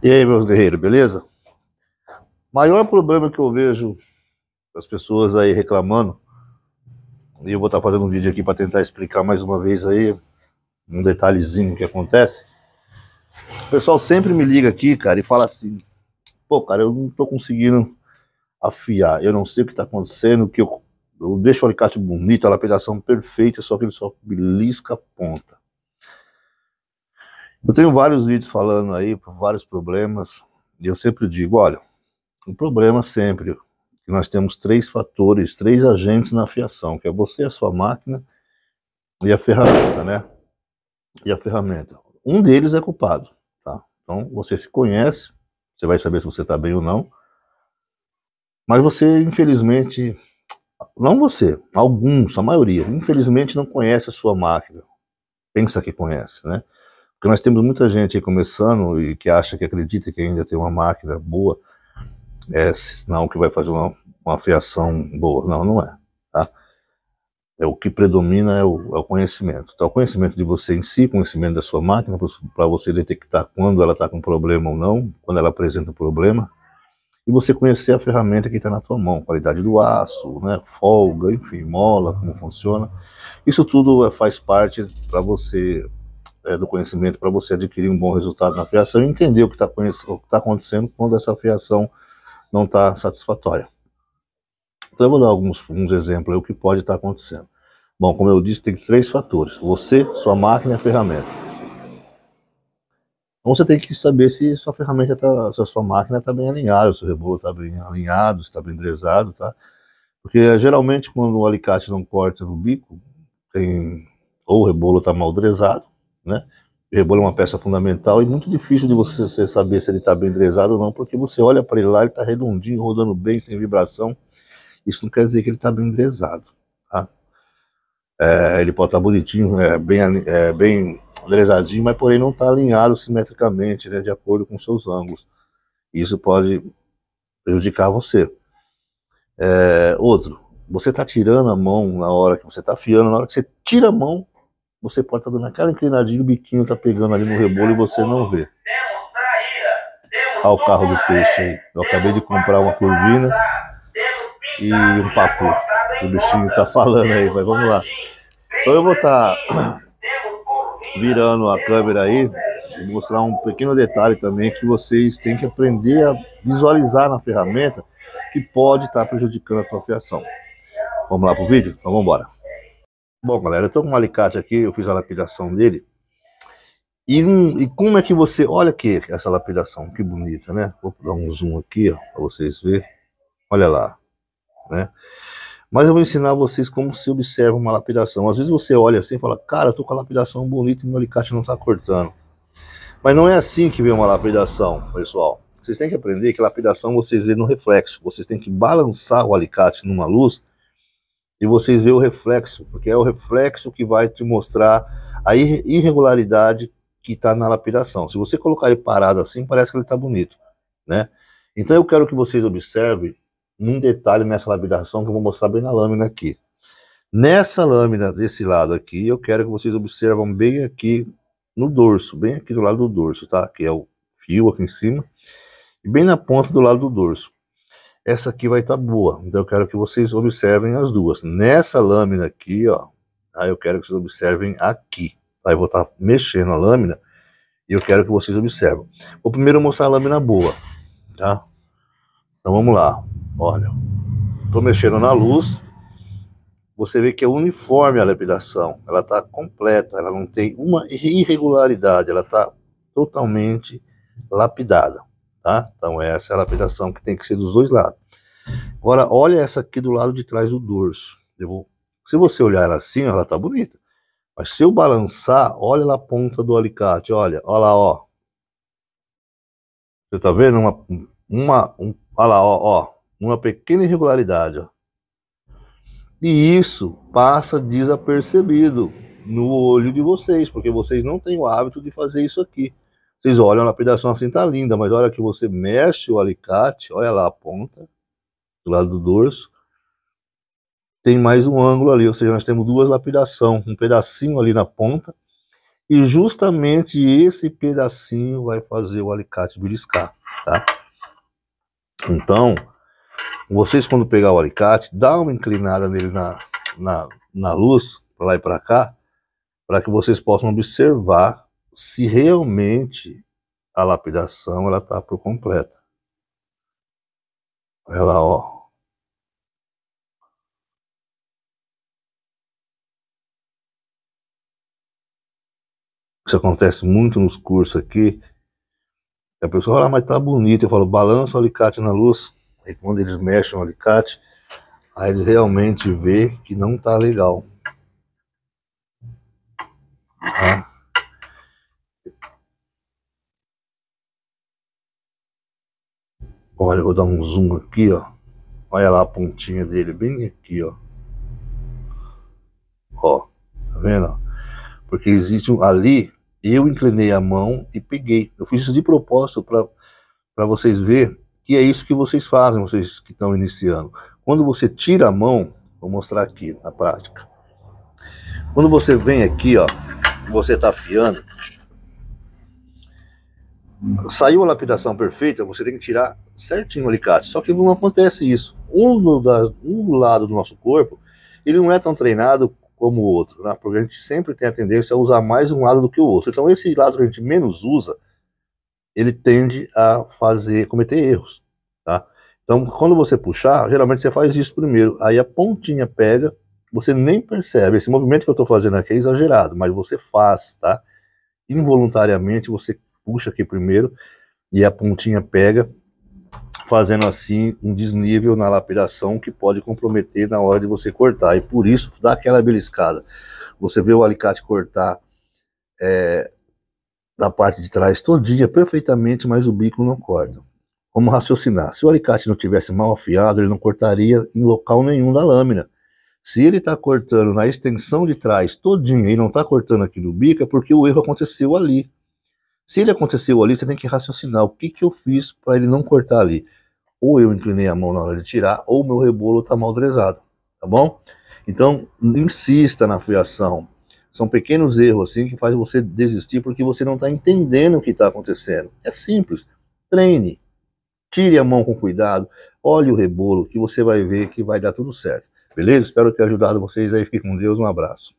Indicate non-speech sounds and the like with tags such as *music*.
E aí, meus guerreiros, beleza? Maior problema que eu vejo as pessoas aí reclamando, e eu vou estar fazendo um vídeo aqui para tentar explicar mais uma vez aí um detalhezinho que acontece. O pessoal sempre me liga aqui, cara, e fala assim: "Pô, cara, eu não tô conseguindo afiar, eu não sei o que tá acontecendo, que eu, eu deixo o alicate bonito, a lapidação perfeita, só que ele só belisca a ponta". Eu tenho vários vídeos falando aí, vários problemas, e eu sempre digo, olha, o problema sempre que nós temos três fatores, três agentes na fiação, que é você, a sua máquina e a ferramenta, né? E a ferramenta. Um deles é culpado, tá? Então, você se conhece, você vai saber se você está bem ou não, mas você, infelizmente, não você, alguns, a maioria, infelizmente não conhece a sua máquina. Pensa que conhece, né? Porque nós temos muita gente aí começando e que acha que acredita que ainda tem uma máquina boa, é sinal que vai fazer uma, uma fiação boa. Não, não é. Tá? É o que predomina é o, é o conhecimento. Então, o conhecimento de você em si, conhecimento da sua máquina, para você detectar quando ela está com problema ou não, quando ela apresenta um problema, e você conhecer a ferramenta que está na sua mão, qualidade do aço, né, folga, enfim, mola, como funciona. Isso tudo é, faz parte para você é, do conhecimento para você adquirir um bom resultado na fiação e entender o que está tá acontecendo quando essa fiação não está satisfatória. Então eu vou dar alguns, alguns exemplos aí, o que pode estar tá acontecendo. Bom, como eu disse, tem três fatores: você, sua máquina e a ferramenta. Então você tem que saber se sua ferramenta tá, se a sua máquina está bem alinhada, se o rebolo está bem alinhado, se está bem dresado, tá? Porque eh, geralmente quando o alicate não corta no bico, tem, ou o rebolo está mal dresado, né? O rebolo é uma peça fundamental e muito difícil de você saber se ele está bem dressado ou não, porque você olha para ele lá, ele está redondinho, rodando bem, sem vibração. Isso não quer dizer que ele está bem dressado. Tá? É, ele pode estar tá bonitinho, é, bem, é, bem dresadinho, mas porém não está alinhado simetricamente, né, de acordo com seus ângulos. Isso pode prejudicar você. É, outro, você está tirando a mão na hora que você está afiando, na hora que você tira a mão, você pode estar dando aquela inclinadinha, o biquinho tá pegando ali no rebolo e você não vê. Olha o carro do peixe aí. Eu acabei de comprar uma curvina e um pacu. O bichinho tá falando aí, mas vamos lá. Então eu vou estar tá *clears throat* virando a câmera aí e mostrar um pequeno detalhe também que vocês têm que aprender a visualizar na ferramenta que pode estar tá prejudicando a sua fiação. Vamos lá pro vídeo? Então vamos embora. Bom, galera, eu tô com um alicate aqui, eu fiz a lapidação dele. E, um, e como é que você... Olha aqui essa lapidação, que bonita, né? Vou dar um zoom aqui, ó, pra vocês verem. Olha lá, né? Mas eu vou ensinar vocês como se observa uma lapidação. Às vezes você olha assim e fala, cara, eu tô com a lapidação bonita e meu alicate não tá cortando. Mas não é assim que vem uma lapidação, pessoal. Vocês têm que aprender que lapidação vocês vê no reflexo. Vocês têm que balançar o alicate numa luz e vocês vê o reflexo, porque é o reflexo que vai te mostrar a irregularidade que está na lapidação. Se você colocar ele parado assim, parece que ele está bonito, né? Então eu quero que vocês observem um detalhe nessa lapidação que eu vou mostrar bem na lâmina aqui. Nessa lâmina desse lado aqui, eu quero que vocês observam bem aqui no dorso, bem aqui do lado do dorso, tá? Que é o fio aqui em cima, e bem na ponta do lado do dorso essa aqui vai estar tá boa. Então eu quero que vocês observem as duas. Nessa lâmina aqui, ó, aí eu quero que vocês observem aqui. Aí eu vou estar tá mexendo a lâmina e eu quero que vocês observem. Vou primeiro mostrar a lâmina boa, tá? Então vamos lá. Olha, tô mexendo na luz. Você vê que é uniforme a lapidação. Ela tá completa, ela não tem uma irregularidade, ela tá totalmente lapidada tá? Então é essa é a lapidação que tem que ser dos dois lados. Agora, olha essa aqui do lado de trás do dorso. Vou... Se você olhar ela assim, ela tá bonita. Mas se eu balançar, olha lá a ponta do alicate, olha, olha lá, ó. Você tá vendo? Uma, uma, um, olha lá, ó, ó, uma pequena irregularidade, ó. E isso passa desapercebido no olho de vocês, porque vocês não têm o hábito de fazer isso aqui. Vocês olham a lapidação assim, tá linda, mas olha que você mexe o alicate, olha lá a ponta, do lado do dorso, tem mais um ângulo ali, ou seja, nós temos duas lapidação, um pedacinho ali na ponta, e justamente esse pedacinho vai fazer o alicate beliscar, tá? Então, vocês quando pegar o alicate, dá uma inclinada nele na, na, na luz, para lá e para cá, para que vocês possam observar se realmente a lapidação ela está por completa. Olha lá, ó. Isso acontece muito nos cursos aqui. A pessoa fala, ah, mas tá bonito. Eu falo, balança o alicate na luz. Aí quando eles mexem o alicate, aí eles realmente vê que não tá legal. Tá? Olha, vou dar um zoom aqui, ó. Olha lá a pontinha dele, bem aqui, ó. Ó, tá vendo? Porque existe um, ali, eu inclinei a mão e peguei. Eu fiz isso de propósito para vocês verem que é isso que vocês fazem, vocês que estão iniciando. Quando você tira a mão, vou mostrar aqui na prática. Quando você vem aqui, ó, você tá afiando, saiu a lapidação perfeita, você tem que tirar certinho o alicate. Só que não acontece isso. Um, da, um lado do nosso corpo, ele não é tão treinado como o outro, né? porque a gente sempre tem a tendência a usar mais um lado do que o outro. Então, esse lado que a gente menos usa, ele tende a fazer, cometer erros. Tá? Então, quando você puxar, geralmente você faz isso primeiro. Aí a pontinha pega, você nem percebe. Esse movimento que eu estou fazendo aqui é exagerado, mas você faz, tá? Involuntariamente você puxa aqui primeiro e a pontinha pega, fazendo assim um desnível na lapidação que pode comprometer na hora de você cortar. E por isso dá aquela beliscada. Você vê o alicate cortar é, da parte de trás todinha perfeitamente, mas o bico não corta. Vamos raciocinar. Se o alicate não tivesse mal afiado, ele não cortaria em local nenhum da lâmina. Se ele está cortando na extensão de trás todinha e não está cortando aqui no bico, é porque o erro aconteceu ali. Se ele aconteceu ali, você tem que raciocinar o que, que eu fiz para ele não cortar ali. Ou eu inclinei a mão na hora de tirar, ou meu rebolo está mal dressado, tá bom? Então, insista na fiação. São pequenos erros assim que faz você desistir porque você não está entendendo o que está acontecendo. É simples. Treine. Tire a mão com cuidado. Olhe o rebolo que você vai ver que vai dar tudo certo. Beleza? Espero ter ajudado vocês aí. Fique com Deus. Um abraço.